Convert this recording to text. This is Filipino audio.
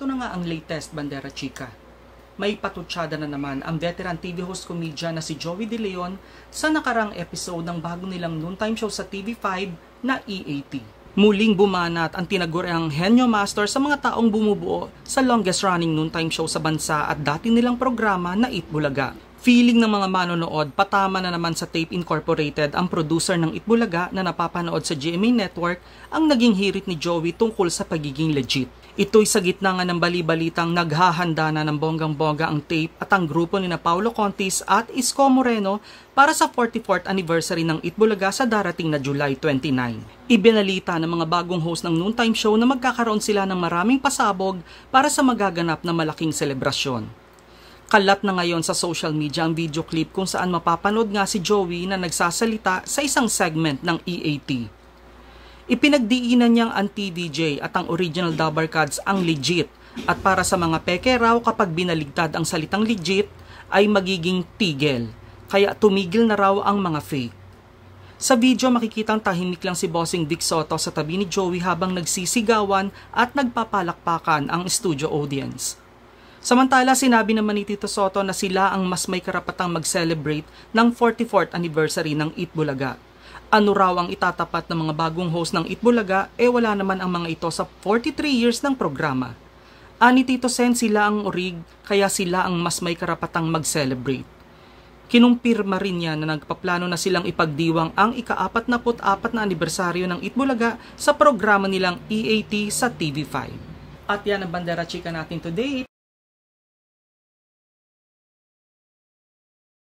Ito na nga ang latest Bandera Chica. May patutsada na naman ang veteran TV host komedya na si Joey De Leon sa nakarang episode ng bago nilang noontime show sa TV5 na EAT. Muling bumanat ang tinaguriang Henyo Master sa mga taong bumubuo sa longest running noontime show sa bansa at dati nilang programa na Eat Bulaga. Feeling ng mga manonood, patama na naman sa Tape Incorporated ang producer ng Itbulaga na napapanood sa GMA Network ang naging hirit ni Joey tungkol sa pagiging legit. Ito'y sa gitna nga ng balibalitang naghahanda na ng bonggang-bongga ang tape at ang grupo ni na Paulo Contis at Isko Moreno para sa 44th anniversary ng Itbulaga sa darating na July 29. Ibinalita ng mga bagong host ng noontime show na magkakaroon sila ng maraming pasabog para sa magaganap na malaking selebrasyon. Kalat na ngayon sa social media ang video clip kung saan mapapanood nga si Joey na nagsasalita sa isang segment ng EAT. Ipinagdiinan niyang ang dj at ang original Dabarcads ang legit at para sa mga peke raw kapag binaligtad ang salitang legit ay magiging tigel kaya tumigil na raw ang mga fake. Sa video makikita ang tahimik lang si Bossing Vic Soto sa tabi ni Joey habang nagsisigawan at nagpapalakpakan ang studio audience. Samantala, sinabi naman ni Tito Soto na sila ang mas may karapatang mag-celebrate ng 44th anniversary ng Eat Bulaga. Ano raw ang itatapat ng mga bagong host ng Eat Bulaga, e eh wala naman ang mga ito sa 43 years ng programa. Ani Tito Sen sila ang orig, kaya sila ang mas may karapatang mag-celebrate. Kinumpirma rin niya na nagpaplano na silang ipagdiwang ang ika 44 na put-apat na anibersaryo ng Itbulaga sa programa nilang EAT sa TV5. At yan ang bandera chika natin today.